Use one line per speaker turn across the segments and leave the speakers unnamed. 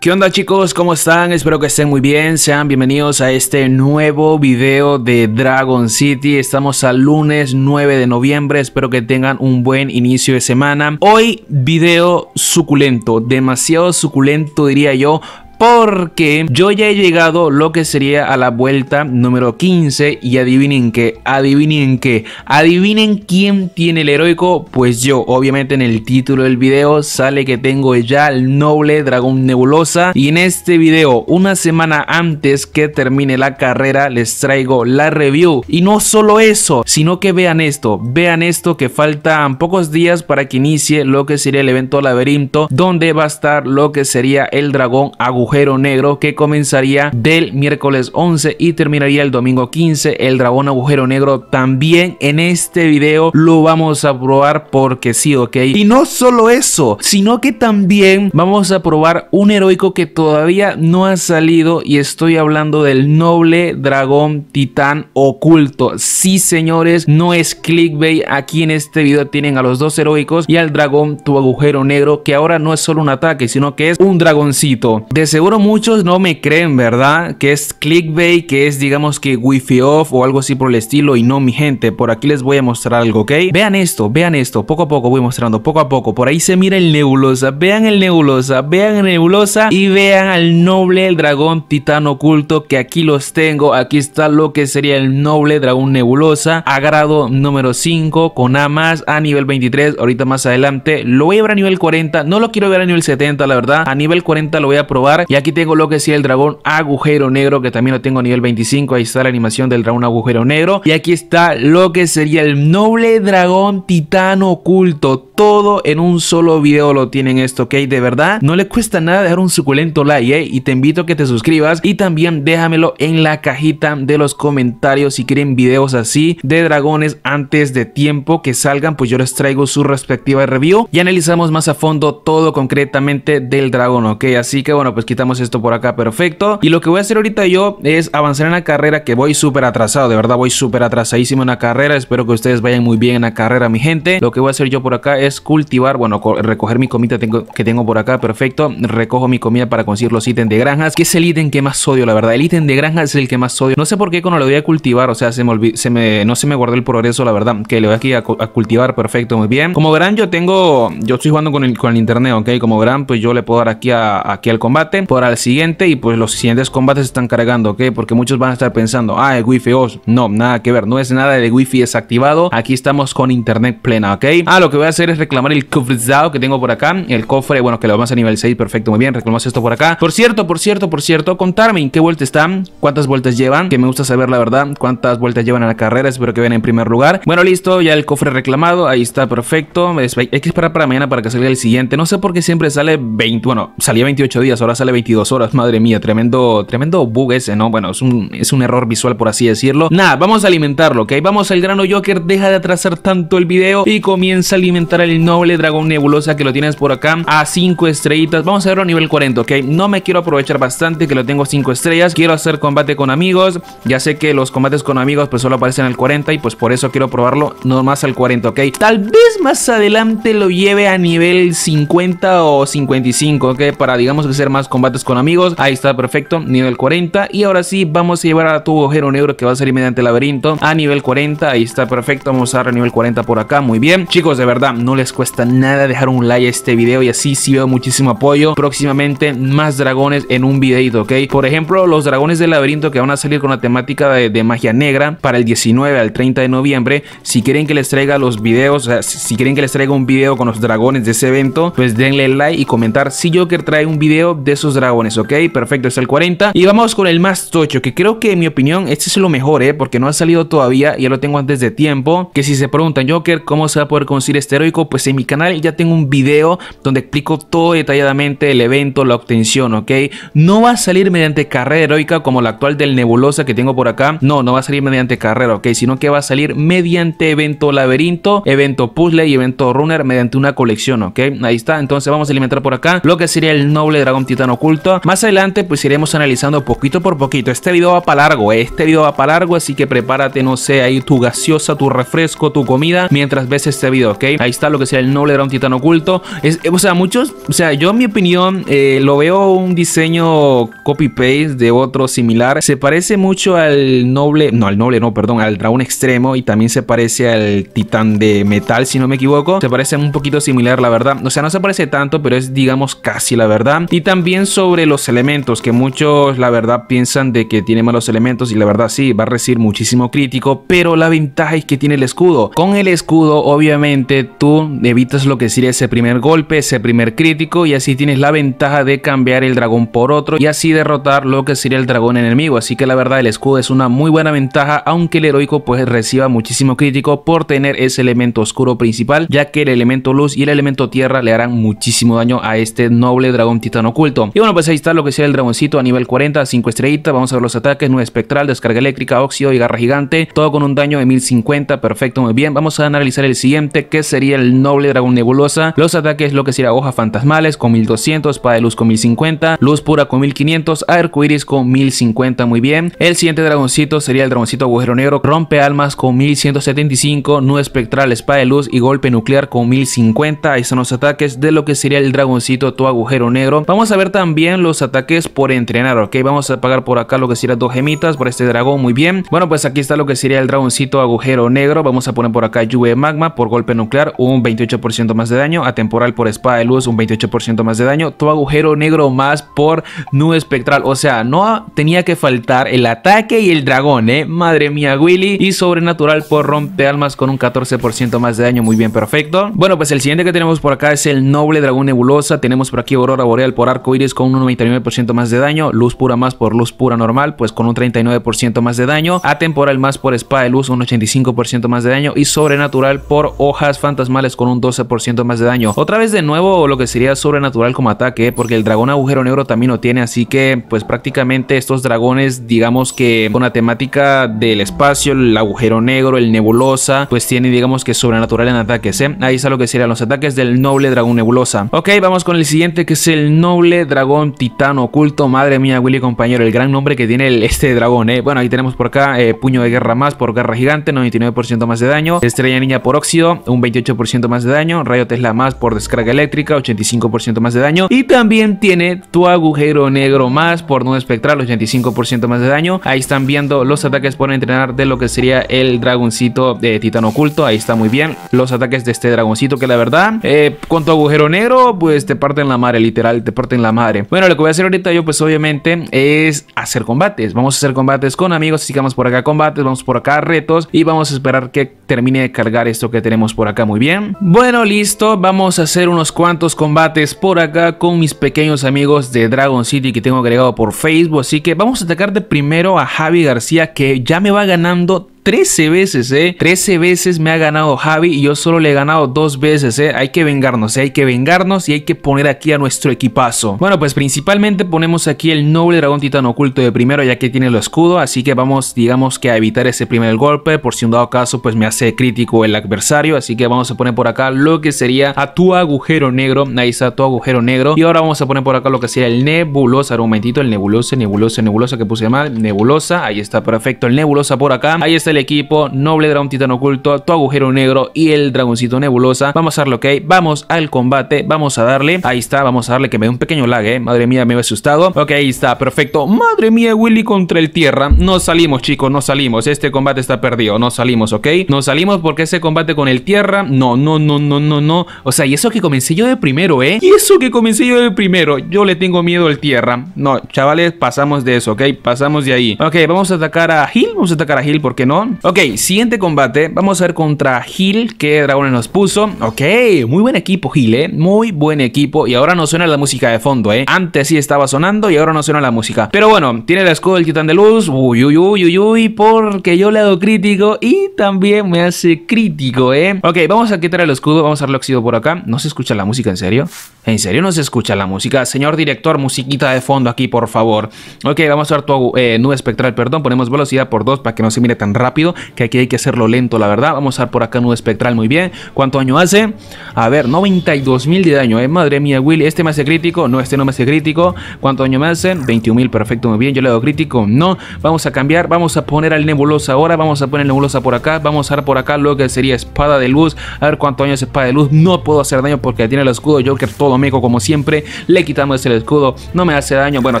¿Qué onda chicos? ¿Cómo están? Espero que estén muy bien. Sean bienvenidos a este nuevo video de Dragon City. Estamos al lunes 9 de noviembre. Espero que tengan un buen inicio de semana. Hoy video suculento, demasiado suculento diría yo porque yo ya he llegado lo que sería a la vuelta número 15 y adivinen qué, adivinen qué, adivinen quién tiene el heroico, pues yo, obviamente en el título del video sale que tengo ya el noble dragón nebulosa y en este video una semana antes que termine la carrera les traigo la review y no solo eso, sino que vean esto, vean esto que faltan pocos días para que inicie lo que sería el evento laberinto donde va a estar lo que sería el dragón agujero agujero negro que comenzaría del miércoles 11 y terminaría el domingo 15. El dragón agujero negro también en este video lo vamos a probar porque sí, ok. Y no solo eso, sino que también vamos a probar un heroico que todavía no ha salido y estoy hablando del noble dragón titán oculto. Sí, señores, no es clickbait. Aquí en este video tienen a los dos heroicos y al dragón tu agujero negro que ahora no es solo un ataque, sino que es un dragoncito. De seguro muchos no me creen, ¿verdad? Que es clickbait, que es digamos que wifi off o algo así por el estilo y no mi gente, por aquí les voy a mostrar algo, ¿ok? Vean esto, vean esto, poco a poco voy mostrando, poco a poco, por ahí se mira el nebulosa, vean el nebulosa, vean el nebulosa y vean al noble el dragón titán oculto que aquí los tengo, aquí está lo que sería el noble dragón nebulosa a grado número 5 con A más a nivel 23, ahorita más adelante lo voy a ver a nivel 40, no lo quiero ver a nivel 70 la verdad, a nivel 40 lo voy a probar y aquí tengo lo que sería el dragón agujero negro, que también lo tengo a nivel 25. Ahí está la animación del dragón agujero negro. Y aquí está lo que sería el noble dragón titano oculto. Todo en un solo video lo tienen esto, ¿ok? De verdad, no le cuesta nada dejar un suculento like, ¿eh? Y te invito a que te suscribas y también déjamelo en la cajita de los comentarios si quieren videos así de dragones antes de tiempo que salgan, pues yo les traigo su respectiva review y analizamos más a fondo todo concretamente del dragón, ¿ok? Así que bueno, pues quitamos esto por acá, perfecto. Y lo que voy a hacer ahorita yo es avanzar en la carrera que voy súper atrasado, de verdad voy súper atrasadísimo en la carrera, espero que ustedes vayan muy bien en la carrera, mi gente. Lo que voy a hacer yo por acá es cultivar, bueno, recoger mi comida que tengo por acá, perfecto. Recojo mi comida para conseguir los ítems de granjas, que es el ítem que más odio, la verdad. El ítem de granjas es el que más odio. No sé por qué cuando lo voy a cultivar, o sea, se me, se no se me guardó el progreso, la verdad, que le voy aquí a, cultivar, perfecto, muy bien. Como verán, yo tengo, yo estoy jugando con el, con el internet, ok, como verán, pues yo le puedo dar aquí, aquí al combate por al siguiente y pues los siguientes combates están cargando, ¿ok? Porque muchos van a estar pensando, ah, el wifi os oh, No, nada que ver, no es nada de wifi desactivado. Aquí estamos con internet plena, ¿ok? Ah, lo que voy a hacer es reclamar el cofrizado que tengo por acá. El cofre, bueno, que lo vamos a nivel 6, perfecto, muy bien. Reclamamos esto por acá. Por cierto, por cierto, por cierto, contarme en qué vuelta están, cuántas vueltas llevan, que me gusta saber la verdad, cuántas vueltas llevan a la carrera. Espero que vean en primer lugar. Bueno, listo, ya el cofre reclamado, ahí está, perfecto. Hay que esperar para mañana para que salga el siguiente. No sé por qué siempre sale 20, bueno, salía 28 días, ahora sale 22 horas, madre mía, tremendo, tremendo bug ese, ¿no? Bueno, es un, es un error visual por así decirlo. Nada, vamos a alimentarlo, ¿ok? Vamos al grano Joker, deja de atrasar tanto el video y comienza a alimentar El noble dragón nebulosa que lo tienes por acá a 5 estrellitas. Vamos a verlo a nivel 40, ¿ok? No me quiero aprovechar bastante que lo tengo 5 estrellas, quiero hacer combate con amigos, ya sé que los combates con amigos pues solo aparecen al 40 y pues por eso quiero probarlo nomás al 40, ¿ok? Tal vez más adelante lo lleve a nivel 50 o 55, ¿ok? Para digamos que ser más combates con amigos. Ahí está, perfecto, nivel 40. Y ahora sí, vamos a llevar a tu agujero negro que va a salir mediante el laberinto a nivel 40. Ahí está, perfecto, vamos a dar a nivel 40 por acá, muy bien. Chicos, de verdad, no les cuesta nada dejar un like a este video y así sí veo muchísimo apoyo. Próximamente más dragones en un videito, ¿ok? Por ejemplo, los dragones del laberinto que van a salir con la temática de, magia negra para el 19 al 30 de noviembre. Si quieren que les traiga los videos, si quieren que les traiga un video con los dragones de ese evento, pues denle like y comentar si yo Joker trae un video de esos dragones, ¿ok? Perfecto, es el 40. Y vamos con el más tocho, que creo que en mi opinión este es lo mejor, ¿eh? Porque no ha salido todavía, ya lo tengo antes de tiempo. Que si se preguntan, Joker, ¿cómo se va a poder conseguir este heroico? Pues en mi canal ya tengo un video donde explico todo detalladamente el evento, la obtención, ¿ok? No va a salir mediante carrera heroica como la actual del Nebulosa que tengo por acá. No, no va a salir mediante carrera, ¿ok? Sino que va a salir mediante evento laberinto, evento puzzle y evento runner mediante una colección, ¿ok? Ahí está, entonces vamos a alimentar por acá lo que sería el noble dragón titano más adelante pues iremos analizando poquito por poquito. Este video va para largo, eh. este video va para largo, así que prepárate, no sé, ahí tu gaseosa, tu refresco, tu comida, mientras ves este video, ¿ok? Ahí está lo que sea el noble era titán oculto. Es, eh, o sea, muchos, o sea, yo en mi opinión eh, lo veo un diseño copy-paste de otro similar. Se parece mucho al noble, no, al noble, no, perdón, al dragón extremo y también se parece al titán de metal, si no me equivoco. Se parece un poquito similar, la verdad. O sea, no se parece tanto, pero es, digamos, casi la verdad. Y también sobre los elementos, que muchos la verdad piensan de que tiene malos elementos y la verdad sí, va a recibir muchísimo crítico, pero la ventaja es que tiene el escudo. Con el escudo obviamente tú evitas lo que sería ese primer golpe, ese primer crítico y así tienes la ventaja de cambiar el dragón por otro y así derrotar lo que sería el dragón enemigo. Así que la verdad el escudo es una muy buena ventaja, aunque el heroico pues reciba muchísimo crítico por tener ese elemento oscuro principal, ya que el elemento luz y el elemento tierra le harán muchísimo daño a este noble dragón titán oculto bueno, pues ahí está lo que sea el dragoncito a nivel 40, 5 estrellitas. Vamos a ver los ataques, nube espectral, descarga eléctrica, óxido y garra gigante. Todo con un daño de 1050, perfecto, muy bien. Vamos a analizar el siguiente, que sería el noble dragón nebulosa. Los ataques, lo que sería hoja fantasmales con 1200, espada de luz con 1050, luz pura con 1500, iris con 1050, muy bien. El siguiente dragoncito sería el dragoncito agujero negro, rompe almas con 1175, nube espectral, espada de luz y golpe nuclear con 1050. Ahí están los ataques de lo que sería el dragoncito tu agujero negro. Vamos a ver también bien los ataques por entrenar, ok, vamos a pagar por acá lo que sería dos gemitas por este dragón, muy bien, bueno pues aquí está lo que sería el dragoncito agujero negro, vamos a poner por acá lluvia magma por golpe nuclear, un 28% más de daño, atemporal por espada de luz, un 28% más de daño, tu agujero negro más por nube espectral, o sea, no tenía que faltar el ataque y el dragón, eh, madre mía Willy, y sobrenatural por rompe almas con un 14% más de daño, muy bien, perfecto, bueno pues el siguiente que tenemos por acá es el noble dragón nebulosa, tenemos por aquí aurora boreal por arco iris con un 99% más de daño, Luz Pura más por Luz Pura normal, pues con un 39% más de daño, Atemporal más por Espada de Luz, un 85% más de daño y Sobrenatural por Hojas Fantasmales con un 12% más de daño. Otra vez de nuevo lo que sería Sobrenatural como ataque, eh, porque el Dragón Agujero Negro también lo tiene, así que pues prácticamente estos dragones, digamos que con la temática del espacio, el agujero negro, el nebulosa, pues tiene digamos que Sobrenatural en ataques, eh. Ahí está lo que serían los ataques del Noble Dragón Nebulosa. Ok, vamos con el siguiente que es el Noble Dragón dragón titán oculto. Madre mía, Willy compañero, el gran nombre que tiene este dragón, ¿eh? Bueno, ahí tenemos por acá eh, puño de guerra más por garra gigante, 99% más de daño. Estrella niña por óxido, un 28% más de daño. Rayo Tesla más por descarga eléctrica, 85% más de daño. Y también tiene tu agujero negro más por no espectral, 85% más de daño. Ahí están viendo los ataques por entrenar de lo que sería el dragoncito de titán oculto. Ahí está muy bien los ataques de este dragoncito que la verdad, eh, con tu agujero negro, pues te parten la madre, literal, te parten la madre. Bueno, lo que voy a hacer ahorita yo pues obviamente es hacer combates. Vamos a hacer combates con amigos, así que vamos por acá combates, vamos por acá retos y vamos a esperar que termine de cargar esto que tenemos por acá muy bien. Bueno, listo, vamos a hacer unos cuantos combates por acá con mis pequeños amigos de Dragon City que tengo agregado por Facebook, así que vamos a atacar de primero a Javi García que ya me va ganando 13 veces, ¿eh? 13 veces me ha ganado Javi y yo solo le he ganado dos veces, ¿eh? Hay que vengarnos, ¿eh? hay que vengarnos y hay que poner aquí a nuestro equipazo. Bueno, pues principalmente ponemos aquí el noble dragón titán oculto de primero ya que tiene el escudo, así que vamos, digamos que a evitar ese primer golpe, por si un dado caso pues me hace crítico el adversario, así que vamos a poner por acá lo que sería a tu agujero negro, ahí está tu agujero negro, y ahora vamos a poner por acá lo que sería el nebulosa, un momentito, el nebuloso, nebulosa, nebulosa que puse mal, nebulosa, ahí está perfecto el nebulosa por acá, ahí está el equipo Noble Dragón Titán Oculto, tu agujero negro y el Dragoncito Nebulosa. Vamos a darle ok, vamos al combate, vamos a darle. Ahí está, vamos a darle que me dé un pequeño lag, eh. Madre mía, me he asustado. Ok, ahí está, perfecto. Madre mía, Willy contra el Tierra. No salimos, chicos, no salimos. Este combate está perdido, no salimos, ok. No salimos porque ese combate con el Tierra, no, no, no, no, no, no. O sea, y eso que comencé yo de primero, eh. Y eso que comencé yo de primero. Yo le tengo miedo al Tierra. No, chavales, pasamos de eso, ok. Pasamos de ahí. Ok, vamos a atacar a Gil. Vamos a atacar a Gil, ¿por qué no? Ok, siguiente combate. Vamos a ver contra Gil, que dragones nos puso. Ok, muy buen equipo Gil, eh. Muy buen equipo. Y ahora no suena la música de fondo, eh. Antes sí estaba sonando y ahora no suena la música. Pero bueno, tiene el escudo del titán de luz. Uy, uy, uy, uy, uy. Porque yo le hago crítico y también me hace crítico, eh. Ok, vamos a quitar el escudo. Vamos a darle óxido por acá. No se escucha la música, ¿en serio? ¿En serio no se escucha la música? Señor director, musiquita de fondo aquí, por favor. Ok, vamos a ver tu eh, nube espectral, perdón. Ponemos velocidad por dos para que no se mire tan rápido que aquí hay que hacerlo lento, la verdad. Vamos a dar por acá nudo espectral, muy bien. ¿Cuánto año hace? A ver, 92.000 de daño, eh. Madre mía, Willy, este me hace crítico. No, este no me hace crítico. ¿Cuánto año me hace? 21.000, perfecto, muy bien. Yo le hago crítico. No, vamos a cambiar. Vamos a poner al nebulosa ahora. Vamos a poner nebulosa por acá. Vamos a dar por acá lo que sería espada de luz. A ver cuánto daño es espada de luz. No puedo hacer daño porque tiene el escudo Joker todo meco como siempre. Le quitamos el escudo. No me hace daño. Bueno,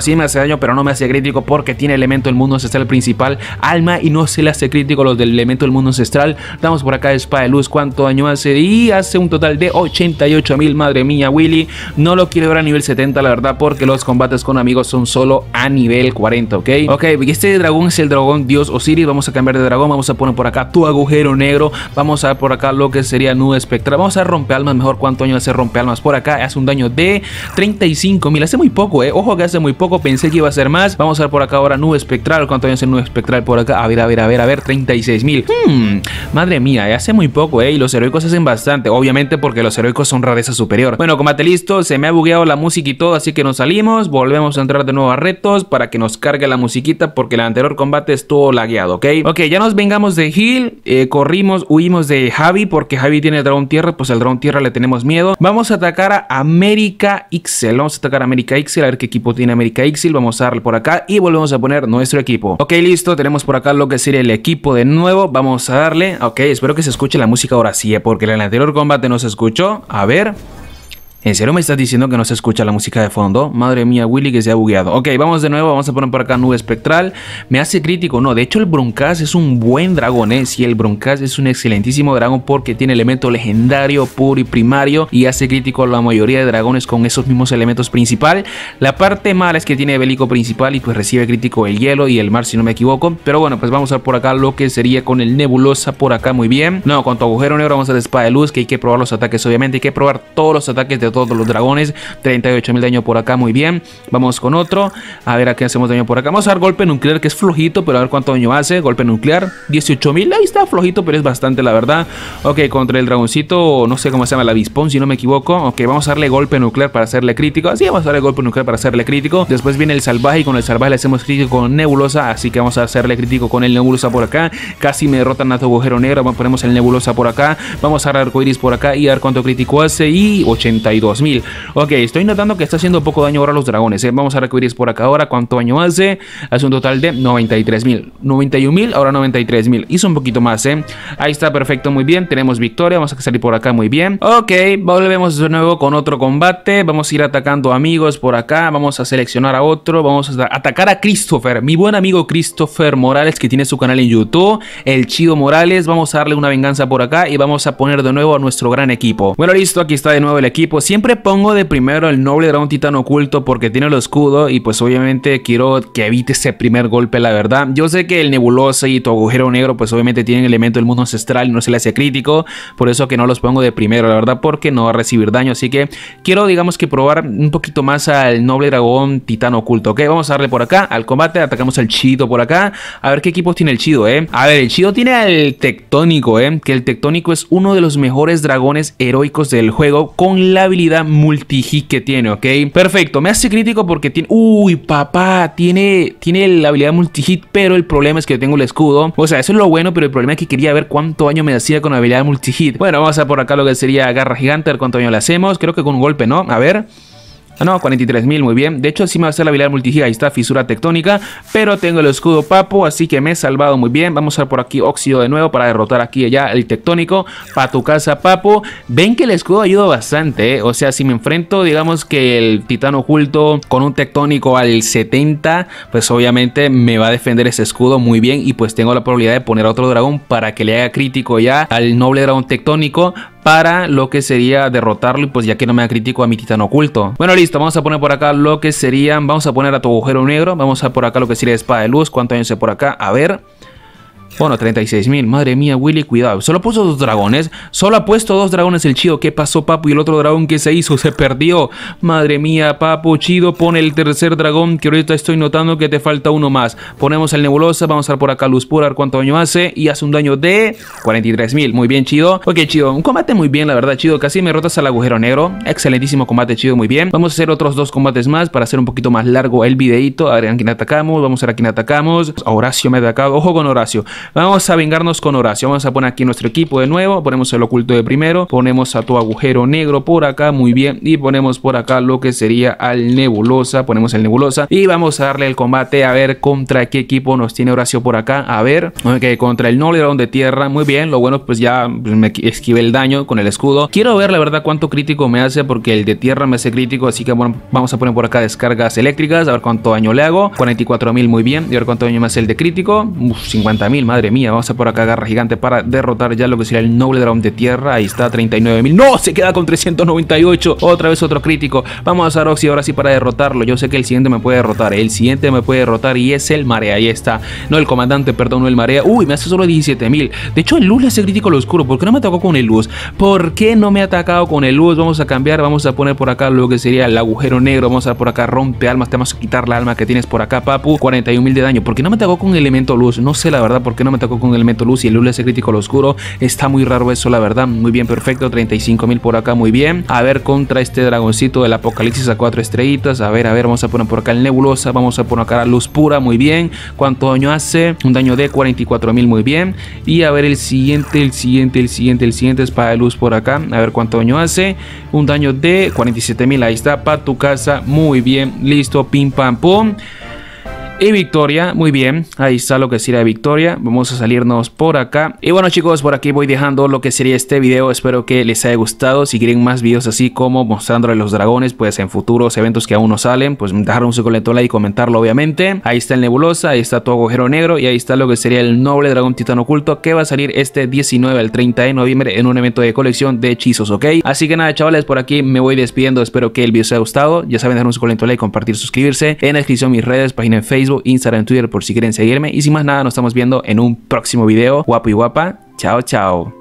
sí me hace daño, pero no me hace crítico porque tiene elemento el mundo el principal, alma, y no se le hace crítico los del elemento del mundo ancestral. Damos por acá espada de luz, cuánto daño hace y hace un total de 88 mil. Madre mía, Willy. No lo quiero ver a nivel 70, la verdad, porque los combates con amigos son solo a nivel 40, ¿ok? Ok, este dragón es el dragón Dios Osiris. Vamos a cambiar de dragón, vamos a poner por acá tu agujero negro. Vamos a ver por acá lo que sería nube espectral. Vamos a romper almas, mejor cuánto daño hace romper almas por acá. Hace un daño de 35 mil. Hace muy poco, ¿eh? Ojo que hace muy poco, pensé que iba a ser más. Vamos a ver por acá ahora nube espectral. ¿Cuánto daño hace nube espectral por acá? A ver, a ver, a ver, a ver. 36.000, mil. Hmm, madre mía, eh, hace muy poco, ¿eh? Y los heroicos hacen bastante, obviamente porque los heroicos son rareza superior. Bueno, combate listo, se me ha bugueado la música y todo, así que nos salimos, volvemos a entrar de nuevo a retos para que nos cargue la musiquita porque el anterior combate estuvo lagueado, ¿ok? Ok, ya nos vengamos de Hill, eh, corrimos, huimos de Javi porque Javi tiene el Dragon Tierra, pues al Dragon Tierra le tenemos miedo. Vamos a atacar a América Ixel, vamos a atacar a América Ixel, a ver qué equipo tiene América Ixel, vamos a darle por acá y volvemos a poner nuestro equipo. Ok, listo, tenemos por acá lo que sería el equipo de nuevo. Vamos a darle. Ok, espero que se escuche la música ahora sí, eh, porque en el anterior combate no se escuchó. A ver. ¿En serio me estás diciendo que no se escucha la música de fondo? Madre mía, Willy, que se ha bugueado. Ok, vamos de nuevo, vamos a poner por acá nube espectral. Me hace crítico, no. De hecho, el broncas es un buen dragón, ¿eh? Sí, el broncas es un excelentísimo dragón porque tiene elemento legendario, puro y primario y hace crítico a la mayoría de dragones con esos mismos elementos principales. La parte mala es que tiene bélico principal y pues recibe crítico el hielo y el mar, si no me equivoco. Pero bueno, pues vamos a ver por acá lo que sería con el Nebulosa por acá, muy bien. No, con tu agujero negro vamos a la espada de luz, que hay que probar los ataques, obviamente. Hay que probar todos los ataques de todos los dragones. 38.000 daño por acá, muy bien. Vamos con otro. A ver a qué hacemos daño por acá. Vamos a dar golpe nuclear que es flojito, pero a ver cuánto daño hace. Golpe nuclear, 18.000. Ahí está flojito, pero es bastante, la verdad. Ok, contra el dragoncito, no sé cómo se llama, la vispon si no me equivoco. Ok, vamos a darle golpe nuclear para hacerle crítico. Así vamos a darle golpe nuclear para hacerle crítico. Después viene el salvaje y con el salvaje le hacemos crítico con Nebulosa. Así que vamos a hacerle crítico con el Nebulosa por acá. Casi me derrotan a tu agujero negro. Ponemos el Nebulosa por acá. Vamos a dar arcoiris por acá y a ver cuánto crítico hace. Y 88. 2000. Ok, estoy notando que está haciendo poco daño ahora los dragones. ¿eh? Vamos a recubrir por acá ahora. ¿Cuánto daño hace? Hace un total de 93.000. 91.000, ahora 93.000. Hizo un poquito más, ¿eh? Ahí está, perfecto, muy bien. Tenemos victoria. Vamos a salir por acá, muy bien. Ok, volvemos de nuevo con otro combate. Vamos a ir atacando amigos por acá. Vamos a seleccionar a otro. Vamos a atacar a Christopher, mi buen amigo Christopher Morales, que tiene su canal en YouTube. El Chido Morales. Vamos a darle una venganza por acá y vamos a poner de nuevo a nuestro gran equipo. Bueno, listo, aquí está de nuevo el equipo. Siempre pongo de primero el noble dragón titán oculto porque tiene el escudo y pues obviamente quiero que evite ese primer golpe, la verdad. Yo sé que el nebulosa y tu agujero negro pues obviamente tienen elemento del mundo ancestral y no se le hace crítico, por eso que no los pongo de primero, la verdad, porque no va a recibir daño. Así que quiero digamos que probar un poquito más al noble dragón titán oculto, ¿ok? Vamos a darle por acá al combate, atacamos al chido por acá, a ver qué equipos tiene el chido, ¿eh? A ver, el chido tiene al tectónico, ¿eh? Que el tectónico es uno de los mejores dragones heroicos del juego con la habilidad multi-hit que tiene, ¿ok? Perfecto, me hace crítico porque tiene... Uy, papá, tiene, tiene la habilidad multi pero el problema es que tengo el escudo. O sea, eso es lo bueno, pero el problema es que quería ver cuánto daño me hacía con la habilidad multi Bueno, vamos a por acá lo que sería garra gigante, a cuánto daño le hacemos. Creo que con un golpe, ¿no? A ver... Ah, no, 43.000, muy bien. De hecho, así me va a hacer la habilidad multigiga. Ahí está, fisura tectónica. Pero tengo el escudo papo, así que me he salvado muy bien. Vamos a usar por aquí óxido de nuevo para derrotar aquí ya el tectónico. Pa' tu casa, papo. Ven que el escudo ayuda bastante, ¿eh? O sea, si me enfrento, digamos que el titán oculto con un tectónico al 70, pues obviamente me va a defender ese escudo muy bien. Y pues tengo la probabilidad de poner a otro dragón para que le haga crítico ya al noble dragón tectónico para lo que sería derrotarlo y pues ya que no me da crítico a mi titán oculto. Bueno, listo, vamos a poner por acá lo que serían, vamos a poner a tu agujero negro, vamos a por acá lo que sería espada de luz, cuánto años se por acá, a ver... Bueno, 36.000. Madre mía, Willy, cuidado. Solo puso dos dragones. Solo ha puesto dos dragones el Chido. ¿Qué pasó, Papu? Y el otro dragón que se hizo se perdió. Madre mía, Papu, Chido, pone el tercer dragón. Que ahorita estoy notando que te falta uno más. Ponemos el Nebulosa. Vamos a dar por acá Luz Pura, a ver cuánto daño hace. Y hace un daño de 43.000. Muy bien, Chido. Ok, Chido. Un combate muy bien, la verdad, Chido. Casi me rotas al agujero negro. Excelentísimo combate, Chido. Muy bien. Vamos a hacer otros dos combates más para hacer un poquito más largo el videito. A ver a quién atacamos. Vamos a ver a quién atacamos. Horacio me ha atacado. Ojo con Horacio. Vamos a vengarnos con Horacio, Vamos a poner aquí nuestro equipo de nuevo. Ponemos el oculto de primero. Ponemos a tu agujero negro por acá. Muy bien. Y ponemos por acá lo que sería al nebulosa. Ponemos el nebulosa. Y vamos a darle el combate a ver contra qué equipo nos tiene Horacio por acá. A ver. Ok, contra el no de tierra. Muy bien. Lo bueno, pues ya me esquivé el daño con el escudo. Quiero ver la verdad cuánto crítico me hace porque el de tierra me hace crítico. Así que bueno, vamos a poner por acá descargas eléctricas. A ver cuánto daño le hago. 44.000, muy bien. Y a ver cuánto daño me hace el de crítico. 50.000 madre mía, vamos a por acá garra gigante para derrotar ya lo que sería el noble dragón de tierra. Ahí está, 39.000. ¡No! Se queda con 398. Otra vez otro crítico. Vamos a y ahora sí para derrotarlo. Yo sé que el siguiente me puede derrotar. El siguiente me puede derrotar y es el marea. Ahí está. No, el comandante, perdón, no el marea. Uy, me hace solo 17.000. De hecho, el luz le hace crítico lo oscuro. ¿Por qué no me atacó con el luz? ¿Por qué no me ha atacado con el luz? Vamos a cambiar. Vamos a poner por acá lo que sería el agujero negro. Vamos a por acá rompe almas. Te vamos a quitar la alma que tienes por acá, papu. 41.000 de daño. ¿Por qué no me atacó con elemento luz? No sé la verdad por qué que no me tocó con el luz y el hace crítico al oscuro? Está muy raro eso, la verdad. Muy bien, perfecto. 35 mil por acá, muy bien. A ver, contra este dragoncito del apocalipsis a cuatro estrellitas. A ver, a ver, vamos a poner por acá el nebulosa. Vamos a poner acá la luz pura, muy bien. ¿Cuánto daño hace? Un daño de 44 mil, muy bien. Y a ver, el siguiente, el siguiente, el siguiente, el siguiente espada de luz por acá. A ver cuánto daño hace. Un daño de 47 mil. Ahí está, para tu casa. Muy bien, listo, pim pam pum y Victoria. Muy bien, ahí está lo que sería Victoria. Vamos a salirnos por acá. Y bueno chicos, por aquí voy dejando lo que sería este video. Espero que les haya gustado. Si quieren más videos así como mostrándole los dragones, pues en futuros eventos que aún no salen, pues dejar un suculento like y comentarlo obviamente. Ahí está el Nebulosa, ahí está tu agujero negro y ahí está lo que sería el noble dragón titán oculto que va a salir este 19 al 30 de noviembre en un evento de colección de hechizos, ¿ok? Así que nada chavales, por aquí me voy despidiendo. Espero que el video os haya gustado. Ya saben, dejar un suculento like, compartir, suscribirse. En la descripción mis redes, página en Facebook Instagram Instagram, Twitter por si quieren seguirme. Y sin más nada, nos estamos viendo en un próximo video. Guapo y guapa. Chao, chao.